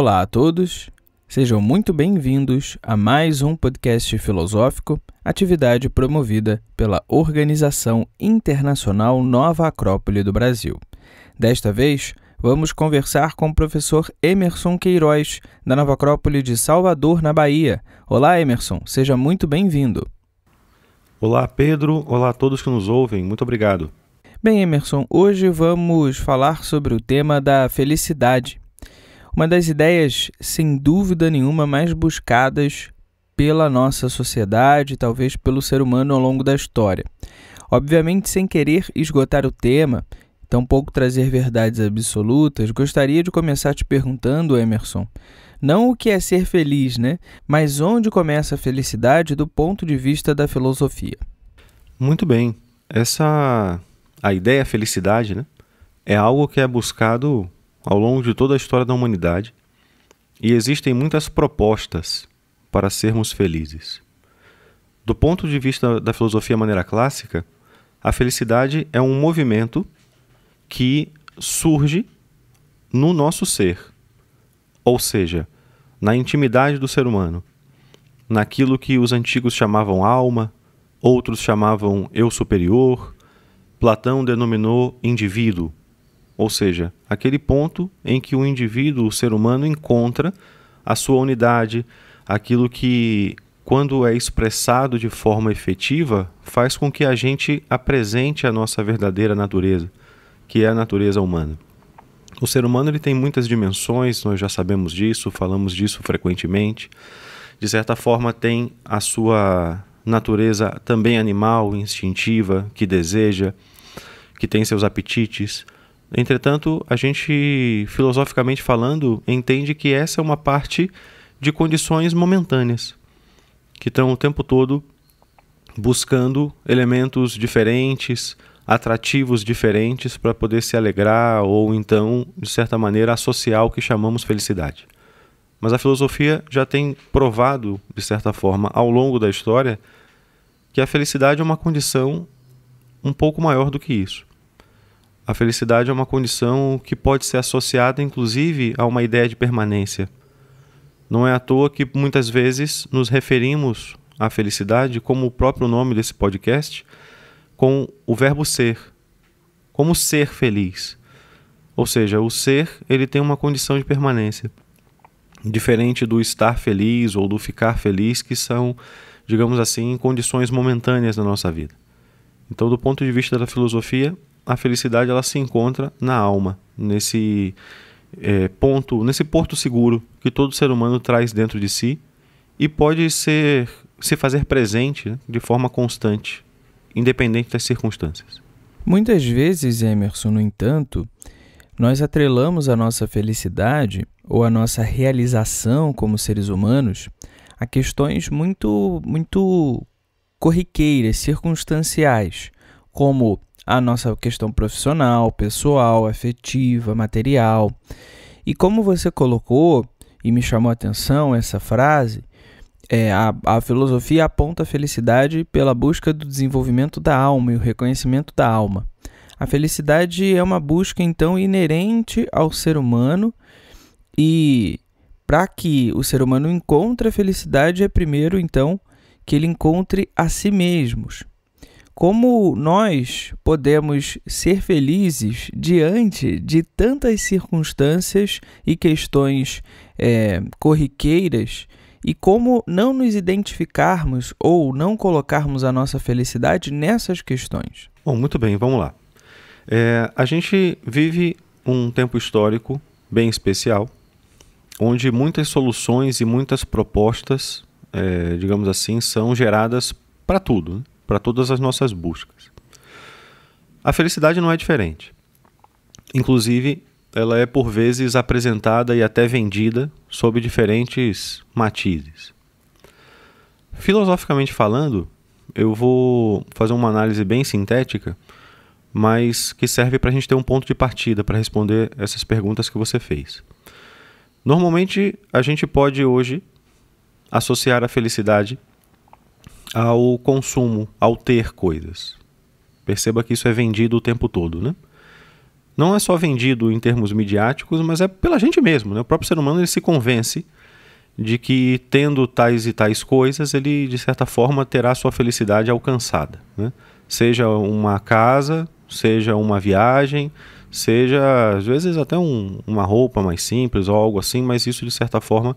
Olá a todos, sejam muito bem-vindos a mais um podcast filosófico, atividade promovida pela Organização Internacional Nova Acrópole do Brasil. Desta vez, vamos conversar com o professor Emerson Queiroz, da Nova Acrópole de Salvador, na Bahia. Olá, Emerson, seja muito bem-vindo. Olá, Pedro. Olá a todos que nos ouvem. Muito obrigado. Bem, Emerson, hoje vamos falar sobre o tema da felicidade. Uma das ideias, sem dúvida nenhuma, mais buscadas pela nossa sociedade, talvez pelo ser humano ao longo da história. Obviamente, sem querer esgotar o tema, tampouco trazer verdades absolutas, gostaria de começar te perguntando, Emerson, não o que é ser feliz, né? Mas onde começa a felicidade do ponto de vista da filosofia? Muito bem. Essa a ideia felicidade, né? É algo que é buscado ao longo de toda a história da humanidade e existem muitas propostas para sermos felizes. Do ponto de vista da filosofia maneira clássica, a felicidade é um movimento que surge no nosso ser, ou seja, na intimidade do ser humano, naquilo que os antigos chamavam alma, outros chamavam eu superior, Platão denominou indivíduo ou seja, aquele ponto em que o indivíduo, o ser humano, encontra a sua unidade, aquilo que, quando é expressado de forma efetiva, faz com que a gente apresente a nossa verdadeira natureza, que é a natureza humana. O ser humano ele tem muitas dimensões, nós já sabemos disso, falamos disso frequentemente. De certa forma, tem a sua natureza também animal, instintiva, que deseja, que tem seus apetites Entretanto, a gente, filosoficamente falando, entende que essa é uma parte de condições momentâneas, que estão o tempo todo buscando elementos diferentes, atrativos diferentes para poder se alegrar ou então, de certa maneira, associar o que chamamos felicidade. Mas a filosofia já tem provado, de certa forma, ao longo da história, que a felicidade é uma condição um pouco maior do que isso. A felicidade é uma condição que pode ser associada, inclusive, a uma ideia de permanência. Não é à toa que muitas vezes nos referimos à felicidade, como o próprio nome desse podcast, com o verbo ser. Como ser feliz. Ou seja, o ser ele tem uma condição de permanência. Diferente do estar feliz ou do ficar feliz, que são, digamos assim, condições momentâneas da nossa vida. Então, do ponto de vista da filosofia, a felicidade ela se encontra na alma, nesse é, ponto, nesse porto seguro que todo ser humano traz dentro de si e pode ser se fazer presente né, de forma constante, independente das circunstâncias. Muitas vezes, Emerson, no entanto, nós atrelamos a nossa felicidade ou a nossa realização como seres humanos a questões muito muito corriqueiras, circunstanciais, como a nossa questão profissional, pessoal, afetiva, material. E como você colocou, e me chamou a atenção essa frase, é, a, a filosofia aponta a felicidade pela busca do desenvolvimento da alma e o reconhecimento da alma. A felicidade é uma busca, então, inerente ao ser humano e para que o ser humano encontre a felicidade é primeiro, então, que ele encontre a si mesmos. Como nós podemos ser felizes diante de tantas circunstâncias e questões é, corriqueiras e como não nos identificarmos ou não colocarmos a nossa felicidade nessas questões? Bom, muito bem, vamos lá. É, a gente vive um tempo histórico bem especial, onde muitas soluções e muitas propostas, é, digamos assim, são geradas para tudo. Né? para todas as nossas buscas. A felicidade não é diferente. Inclusive, ela é por vezes apresentada e até vendida sob diferentes matizes. Filosoficamente falando, eu vou fazer uma análise bem sintética, mas que serve para a gente ter um ponto de partida para responder essas perguntas que você fez. Normalmente, a gente pode hoje associar a felicidade ao consumo, ao ter coisas. Perceba que isso é vendido o tempo todo, né? Não é só vendido em termos midiáticos, mas é pela gente mesmo, né? O próprio ser humano ele se convence de que tendo tais e tais coisas, ele de certa forma terá sua felicidade alcançada, né? Seja uma casa, seja uma viagem, seja às vezes até um, uma roupa mais simples ou algo assim, mas isso de certa forma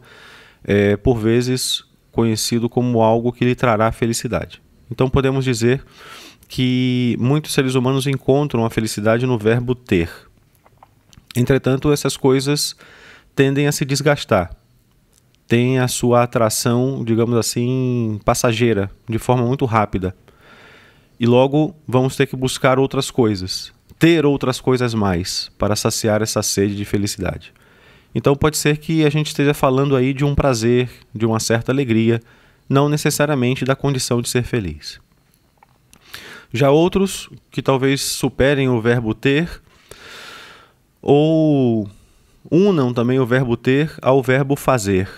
é, por vezes conhecido como algo que lhe trará felicidade. Então podemos dizer que muitos seres humanos encontram a felicidade no verbo ter. Entretanto, essas coisas tendem a se desgastar, têm a sua atração, digamos assim, passageira, de forma muito rápida. E logo vamos ter que buscar outras coisas, ter outras coisas mais para saciar essa sede de felicidade. Então pode ser que a gente esteja falando aí de um prazer, de uma certa alegria, não necessariamente da condição de ser feliz. Já outros que talvez superem o verbo ter ou unam também o verbo ter ao verbo fazer.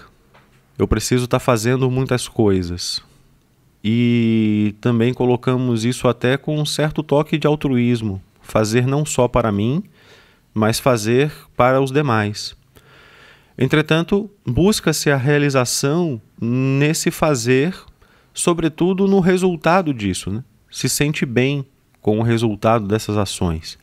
Eu preciso estar tá fazendo muitas coisas. E também colocamos isso até com um certo toque de altruísmo, fazer não só para mim, mas fazer para os demais. Entretanto, busca-se a realização nesse fazer, sobretudo no resultado disso. Né? Se sente bem com o resultado dessas ações.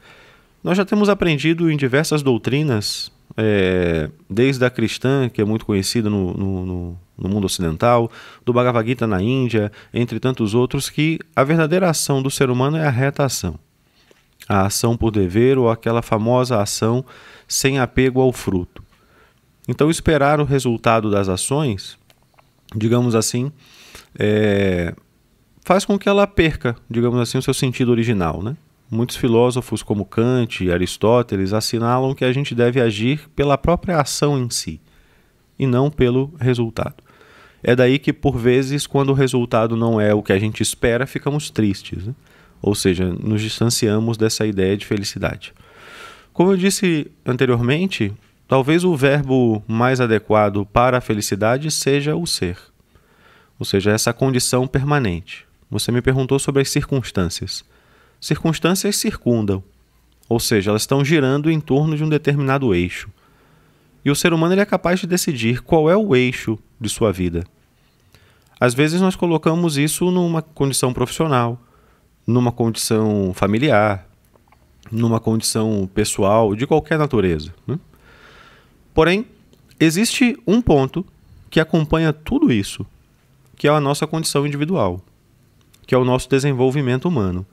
Nós já temos aprendido em diversas doutrinas, é, desde a cristã, que é muito conhecida no, no, no, mundo ocidental, do Bhagavad Gita na Índia, entre tantos outros, que a verdadeira ação do ser humano é a reta ação. A ação por dever ou aquela famosa ação sem apego ao fruto. Então, esperar o resultado das ações, digamos assim, é, faz com que ela perca, digamos assim, o seu sentido original. Né? Muitos filósofos, como Kant e Aristóteles, assinalam que a gente deve agir pela própria ação em si e não pelo resultado. É daí que, por vezes, quando o resultado não é o que a gente espera, ficamos tristes, né? ou seja, nos distanciamos dessa ideia de felicidade. Como eu disse anteriormente, Talvez o verbo mais adequado para a felicidade seja o ser, ou seja, essa condição permanente. Você me perguntou sobre as circunstâncias. Circunstâncias circundam, ou seja, elas estão girando em torno de um determinado eixo. E o ser humano ele é capaz de decidir qual é o eixo de sua vida. Às vezes nós colocamos isso numa condição profissional, numa condição familiar, numa condição pessoal, de qualquer natureza. Né? Porém, existe um ponto que acompanha tudo isso, que é a nossa condição individual, que é o nosso desenvolvimento humano,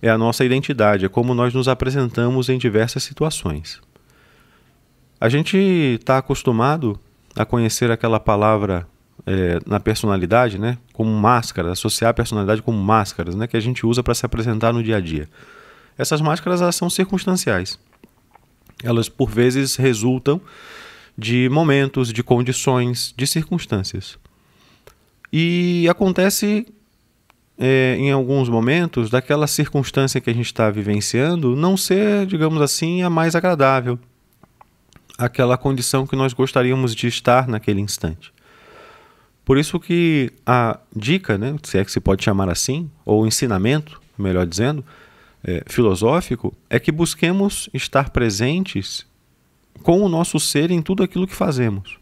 é a nossa identidade, é como nós nos apresentamos em diversas situações. A gente está acostumado a conhecer aquela palavra é, na personalidade, né, como máscara, associar a personalidade como máscaras, né, que a gente usa para se apresentar no dia a dia. Essas máscaras são circunstanciais elas por vezes resultam de momentos, de condições, de circunstâncias. E acontece é, em alguns momentos daquela circunstância que a gente está vivenciando não ser, digamos assim, a mais agradável, aquela condição que nós gostaríamos de estar naquele instante. Por isso que a dica, né, se é que se pode chamar assim, ou ensinamento, melhor dizendo, é, filosófico é que busquemos estar presentes com o nosso ser em tudo aquilo que fazemos.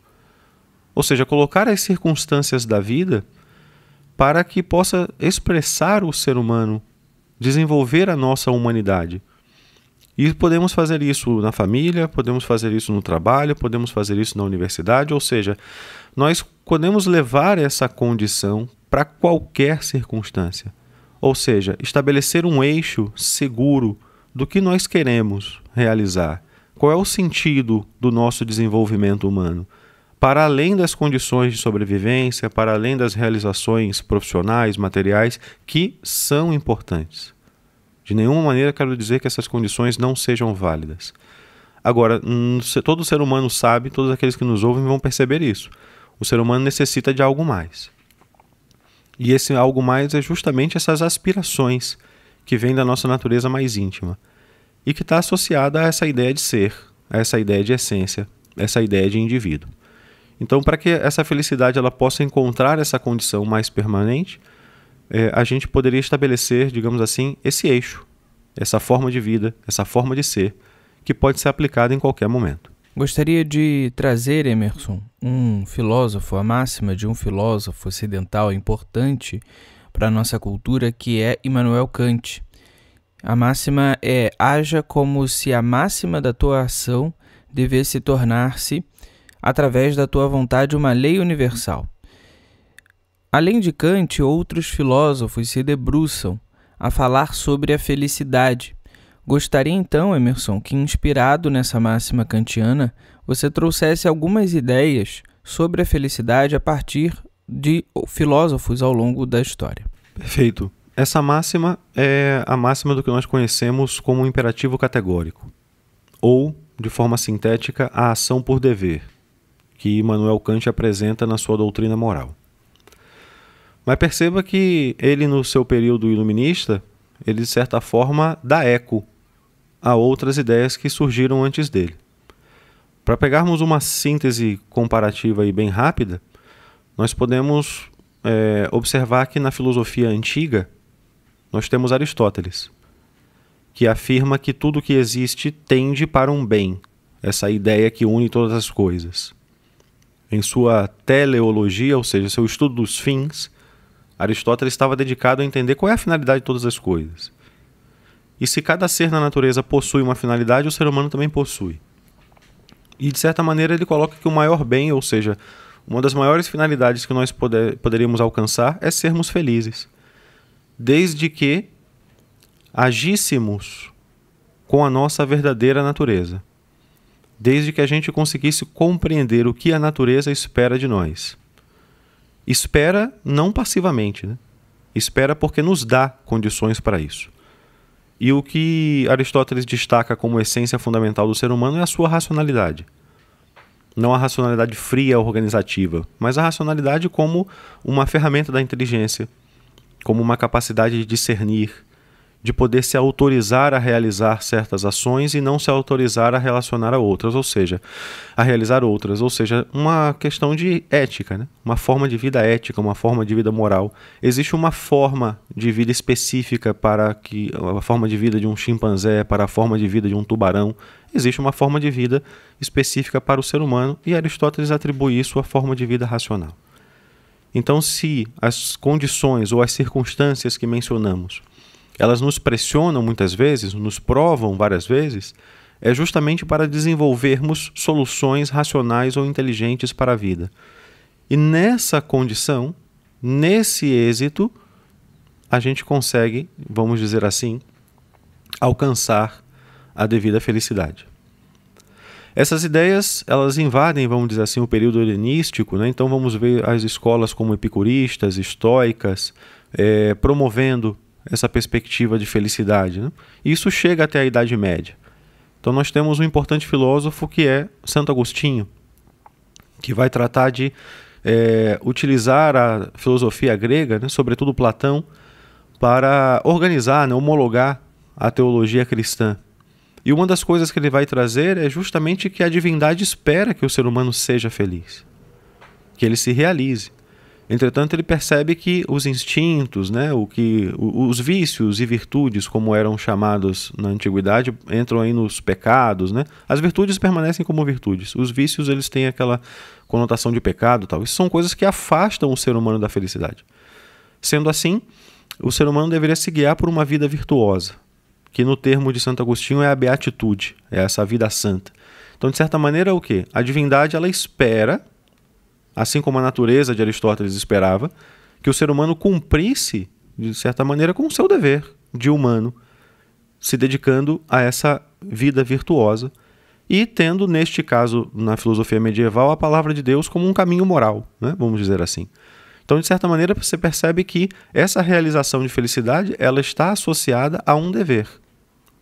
Ou seja, colocar as circunstâncias da vida para que possa expressar o ser humano, desenvolver a nossa humanidade. E podemos fazer isso na família, podemos fazer isso no trabalho, podemos fazer isso na universidade, ou seja, nós podemos levar essa condição para qualquer circunstância. Ou seja, estabelecer um eixo seguro do que nós queremos realizar. Qual é o sentido do nosso desenvolvimento humano? Para além das condições de sobrevivência, para além das realizações profissionais, materiais, que são importantes. De nenhuma maneira quero dizer que essas condições não sejam válidas. Agora, hum, todo ser humano sabe, todos aqueles que nos ouvem vão perceber isso. O ser humano necessita de algo mais. E esse algo mais é justamente essas aspirações que vêm da nossa natureza mais íntima e que está associada a essa ideia de ser, a essa ideia de essência, essa ideia de indivíduo. Então, para que essa felicidade ela possa encontrar essa condição mais permanente, é, a gente poderia estabelecer, digamos assim, esse eixo, essa forma de vida, essa forma de ser, que pode ser aplicada em qualquer momento. Gostaria de trazer, Emerson, um filósofo, a máxima de um filósofo ocidental importante para a nossa cultura, que é Immanuel Kant. A máxima é: haja como se a máxima da tua ação devesse tornar-se, através da tua vontade, uma lei universal. Além de Kant, outros filósofos se debruçam a falar sobre a felicidade Gostaria então, Emerson, que inspirado nessa máxima kantiana, você trouxesse algumas ideias sobre a felicidade a partir de filósofos ao longo da história. Perfeito. Essa máxima é a máxima do que nós conhecemos como imperativo categórico, ou, de forma sintética, a ação por dever, que Immanuel Kant apresenta na sua doutrina moral. Mas perceba que ele, no seu período iluminista, ele, de certa forma, dá eco a outras ideias que surgiram antes dele. Para pegarmos uma síntese comparativa e bem rápida, nós podemos é, observar que na filosofia antiga nós temos Aristóteles, que afirma que tudo que existe tende para um bem, essa ideia que une todas as coisas. Em sua teleologia, ou seja, seu estudo dos fins, Aristóteles estava dedicado a entender qual é a finalidade de todas as coisas. E se cada ser na natureza possui uma finalidade, o ser humano também possui. E de certa maneira ele coloca que o maior bem, ou seja, uma das maiores finalidades que nós poder, poderíamos alcançar é sermos felizes. Desde que agíssemos com a nossa verdadeira natureza. Desde que a gente conseguisse compreender o que a natureza espera de nós. Espera não passivamente, né? espera porque nos dá condições para isso. E o que Aristóteles destaca como essência fundamental do ser humano é a sua racionalidade. Não a racionalidade fria organizativa, mas a racionalidade como uma ferramenta da inteligência, como uma capacidade de discernir, de poder se autorizar a realizar certas ações e não se autorizar a relacionar a outras, ou seja, a realizar outras, ou seja, uma questão de ética, né? uma forma de vida ética, uma forma de vida moral. Existe uma forma de vida específica para que a forma de vida de um chimpanzé, para a forma de vida de um tubarão, existe uma forma de vida específica para o ser humano e Aristóteles atribui isso à forma de vida racional. Então, se as condições ou as circunstâncias que mencionamos elas nos pressionam muitas vezes, nos provam várias vezes, é justamente para desenvolvermos soluções racionais ou inteligentes para a vida. E nessa condição, nesse êxito, a gente consegue, vamos dizer assim, alcançar a devida felicidade. Essas ideias, elas invadem, vamos dizer assim, o período helenístico, né? então vamos ver as escolas como epicuristas, estoicas, é, promovendo essa perspectiva de felicidade. Né? Isso chega até a Idade Média. Então nós temos um importante filósofo que é Santo Agostinho, que vai tratar de é, utilizar a filosofia grega, né, sobretudo Platão, para organizar, né, homologar a teologia cristã. E uma das coisas que ele vai trazer é justamente que a divindade espera que o ser humano seja feliz, que ele se realize. Entretanto, ele percebe que os instintos, né, o que, os vícios e virtudes, como eram chamados na antiguidade, entram aí nos pecados. Né? As virtudes permanecem como virtudes. Os vícios eles têm aquela conotação de pecado, tal. Isso são coisas que afastam o ser humano da felicidade. Sendo assim, o ser humano deveria se guiar por uma vida virtuosa, que no termo de Santo Agostinho é a beatitude, é essa vida santa. Então, de certa maneira, é o que? A divindade ela espera assim como a natureza de Aristóteles esperava, que o ser humano cumprisse, de certa maneira, com o seu dever de humano, se dedicando a essa vida virtuosa e tendo, neste caso, na filosofia medieval, a palavra de Deus como um caminho moral, né? vamos dizer assim. Então, de certa maneira, você percebe que essa realização de felicidade ela está associada a um dever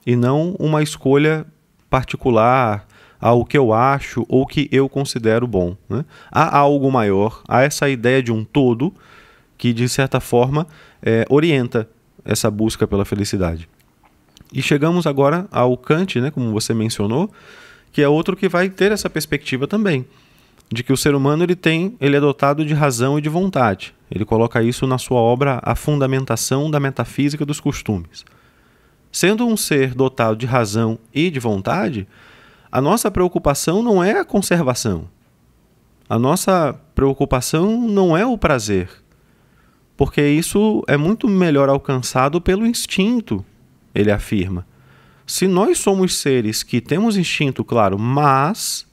e não uma escolha particular ao que eu acho ou que eu considero bom. Né? Há algo maior, há essa ideia de um todo que, de certa forma, é, orienta essa busca pela felicidade. E chegamos agora ao Kant, né, como você mencionou, que é outro que vai ter essa perspectiva também, de que o ser humano ele tem, ele é dotado de razão e de vontade. Ele coloca isso na sua obra A Fundamentação da Metafísica dos Costumes. Sendo um ser dotado de razão e de vontade, a nossa preocupação não é a conservação. A nossa preocupação não é o prazer. Porque isso é muito melhor alcançado pelo instinto, ele afirma. Se nós somos seres que temos instinto, claro, mas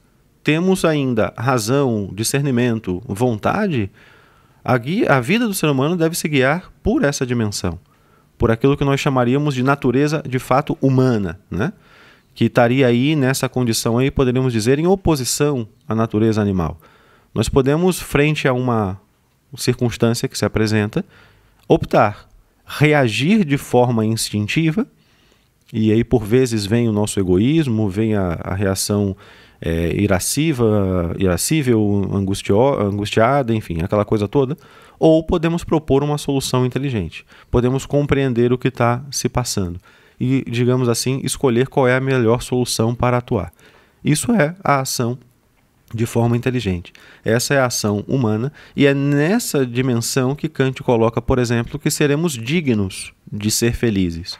temos ainda razão, discernimento, vontade, a, guia, a vida do ser humano deve se guiar por essa dimensão, por aquilo que nós chamaríamos de natureza de fato humana, né? que estaria aí nessa condição aí, poderíamos dizer, em oposição à natureza animal. Nós podemos, frente a uma circunstância que se apresenta, optar, reagir de forma instintiva, e aí por vezes vem o nosso egoísmo, vem a, a reação é, irasciva, irascível, angustiada, enfim, aquela coisa toda, ou podemos propor uma solução inteligente, podemos compreender o que está se passando e, digamos assim, escolher qual é a melhor solução para atuar. Isso é a ação de forma inteligente. Essa é a ação humana e é nessa dimensão que Kant coloca, por exemplo, que seremos dignos de ser felizes.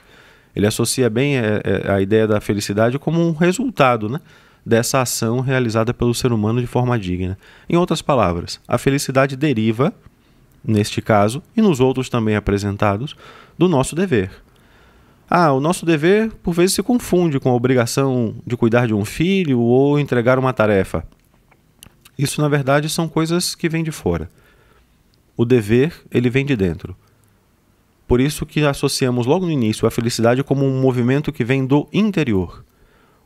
Ele associa bem é, é, a ideia da felicidade como um resultado né, dessa ação realizada pelo ser humano de forma digna. Em outras palavras, a felicidade deriva, neste caso, e nos outros também apresentados, do nosso dever. Ah, o nosso dever por vezes se confunde com a obrigação de cuidar de um filho ou entregar uma tarefa. Isso, na verdade, são coisas que vêm de fora. O dever, ele vem de dentro. Por isso que associamos logo no início a felicidade como um movimento que vem do interior.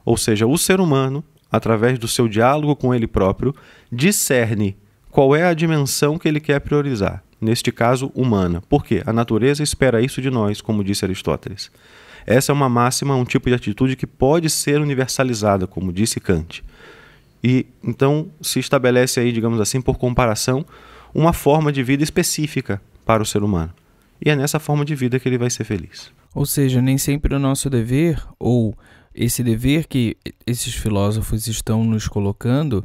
Ou seja, o ser humano, através do seu diálogo com ele próprio, discerne qual é a dimensão que ele quer priorizar neste caso humana. Por quê? A natureza espera isso de nós, como disse Aristóteles. Essa é uma máxima, um tipo de atitude que pode ser universalizada, como disse Kant. E então se estabelece aí, digamos assim, por comparação, uma forma de vida específica para o ser humano. E é nessa forma de vida que ele vai ser feliz. Ou seja, nem sempre o nosso dever, ou esse dever que esses filósofos estão nos colocando,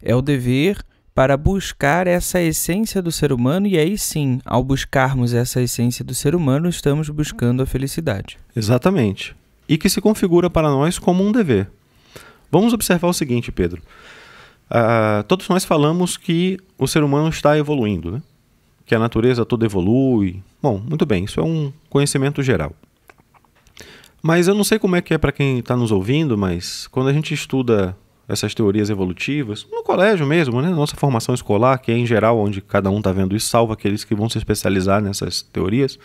é o dever para buscar essa essência do ser humano, e aí sim, ao buscarmos essa essência do ser humano, estamos buscando a felicidade. Exatamente. E que se configura para nós como um dever. Vamos observar o seguinte, Pedro. Uh, todos nós falamos que o ser humano está evoluindo, né? que a natureza toda evolui. Bom, muito bem, isso é um conhecimento geral. Mas eu não sei como é que é para quem está nos ouvindo, mas quando a gente estuda essas teorias evolutivas, no colégio mesmo, né? Nossa formação escolar, que é em geral onde cada um está vendo isso, salvo aqueles que vão se especializar nessas teorias.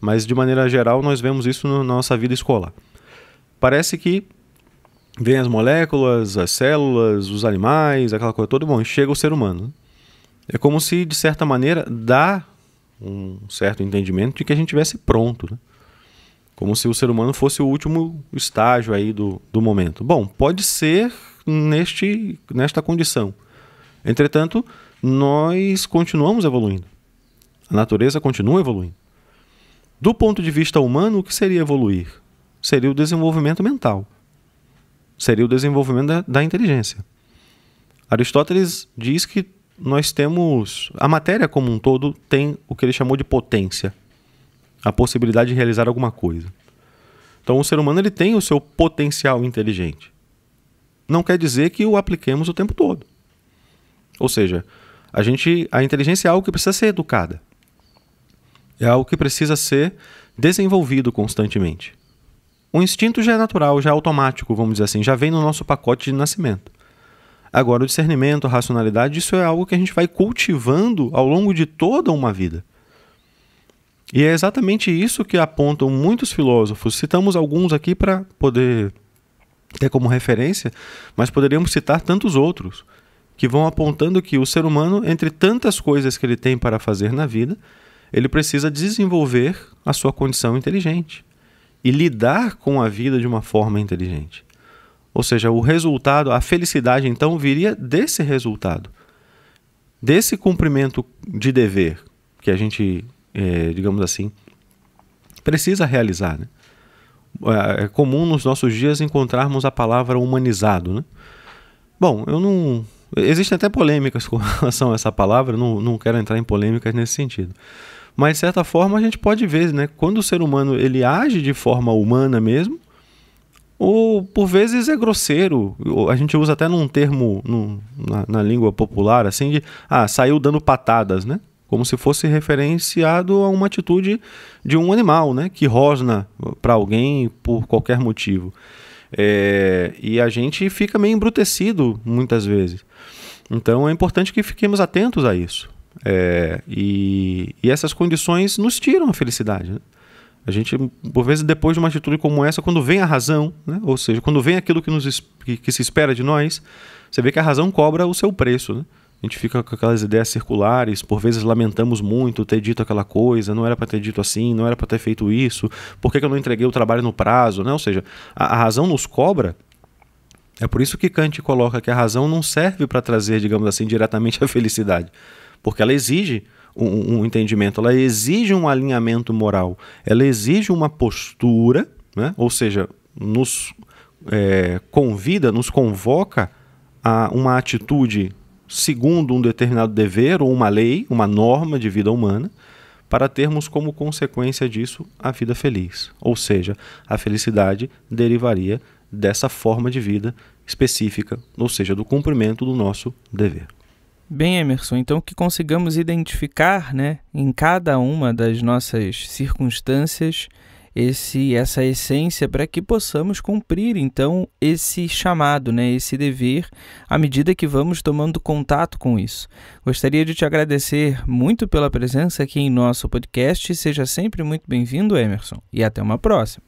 Mas de maneira geral, nós vemos isso na nossa vida escolar. Parece que vem as moléculas, as células, os animais, aquela coisa toda, bom, chega o ser humano. É como se, de certa maneira, dá um certo entendimento de que a gente tivesse pronto, né? Como se o ser humano fosse o último estágio aí do, do momento. Bom, pode ser neste, nesta condição. Entretanto, nós continuamos evoluindo. A natureza continua evoluindo. Do ponto de vista humano, o que seria evoluir? Seria o desenvolvimento mental. Seria o desenvolvimento da, da inteligência. Aristóteles diz que nós temos. A matéria como um todo tem o que ele chamou de potência a possibilidade de realizar alguma coisa. Então, o ser humano ele tem o seu potencial inteligente não quer dizer que o apliquemos o tempo todo. Ou seja, a gente a inteligência é algo que precisa ser educada. É algo que precisa ser desenvolvido constantemente. O instinto já é natural, já é automático, vamos dizer assim, já vem no nosso pacote de nascimento. Agora, o discernimento, a racionalidade, isso é algo que a gente vai cultivando ao longo de toda uma vida. E é exatamente isso que apontam muitos filósofos. Citamos alguns aqui para poder até como referência, mas poderíamos citar tantos outros que vão apontando que o ser humano, entre tantas coisas que ele tem para fazer na vida, ele precisa desenvolver a sua condição inteligente e lidar com a vida de uma forma inteligente. Ou seja, o resultado, a felicidade então viria desse resultado, desse cumprimento de dever que a gente, é, digamos assim, precisa realizar. Né? É, é comum nos nossos dias encontrarmos a palavra humanizado. Né? Bom, eu não. Existem até polêmicas com relação a essa palavra, não, não quero entrar em polêmicas nesse sentido. Mas, de certa forma, a gente pode ver, né? Quando o ser humano ele age de forma humana mesmo, ou por vezes é grosseiro. A gente usa até num termo num, na, na língua popular, assim, de ah, saiu dando patadas, né? como se fosse referenciado a uma atitude de um animal, né? Que rosna para alguém por qualquer motivo. É, e a gente fica meio embrutecido muitas vezes. Então é importante que fiquemos atentos a isso. É, e, e, essas condições nos tiram a felicidade. Né? A gente, por vezes, depois de uma atitude como essa, quando vem a razão, né? ou seja, quando vem aquilo que, nos, que, que se espera de nós, você vê que a razão cobra o seu preço. Né? A gente fica com aquelas ideias circulares, por vezes lamentamos muito ter dito aquela coisa, não era para ter dito assim, não era para ter feito isso, por que, que, eu não entreguei o trabalho no prazo, né? Ou seja, a, a razão nos cobra é por isso que Kant coloca que a razão não serve para trazer, digamos assim, diretamente a felicidade, porque ela exige um, um, entendimento, ela exige um alinhamento moral, ela exige uma postura, né? ou seja, nos é, convida, nos convoca a uma atitude segundo um determinado dever ou uma lei, uma norma de vida humana, para termos como consequência disso a vida feliz. Ou seja, a felicidade derivaria dessa forma de vida específica, ou seja, do cumprimento do nosso dever. Bem, Emerson, então que consigamos identificar né, em cada uma das nossas circunstâncias esse essa essência para que possamos cumprir então esse chamado, né, esse dever, à medida que vamos tomando contato com isso. Gostaria de te agradecer muito pela presença aqui em nosso podcast, seja sempre muito bem-vindo, Emerson, e até uma próxima.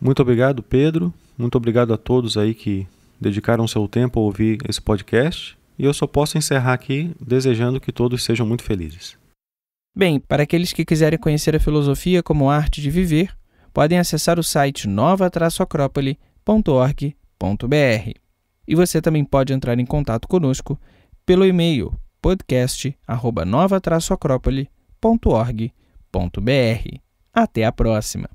Muito obrigado, Pedro. Muito obrigado a todos aí que dedicaram seu tempo a ouvir esse podcast. E eu só posso encerrar aqui desejando que todos sejam muito felizes. Bem, para aqueles que quiserem conhecer a filosofia como arte de viver, podem acessar o site nova-acrópole.org.br. E você também pode entrar em contato conosco pelo e-mail podcast@nova-acrópole.org.br. Até a próxima.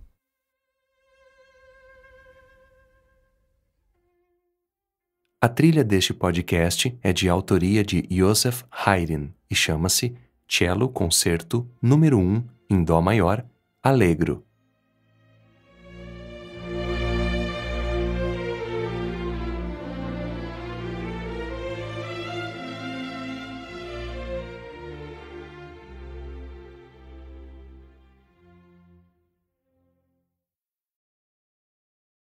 A trilha deste podcast é de autoria de Joseph Haydn e chama-se Cello Concerto número 1 em dó maior, Alegro.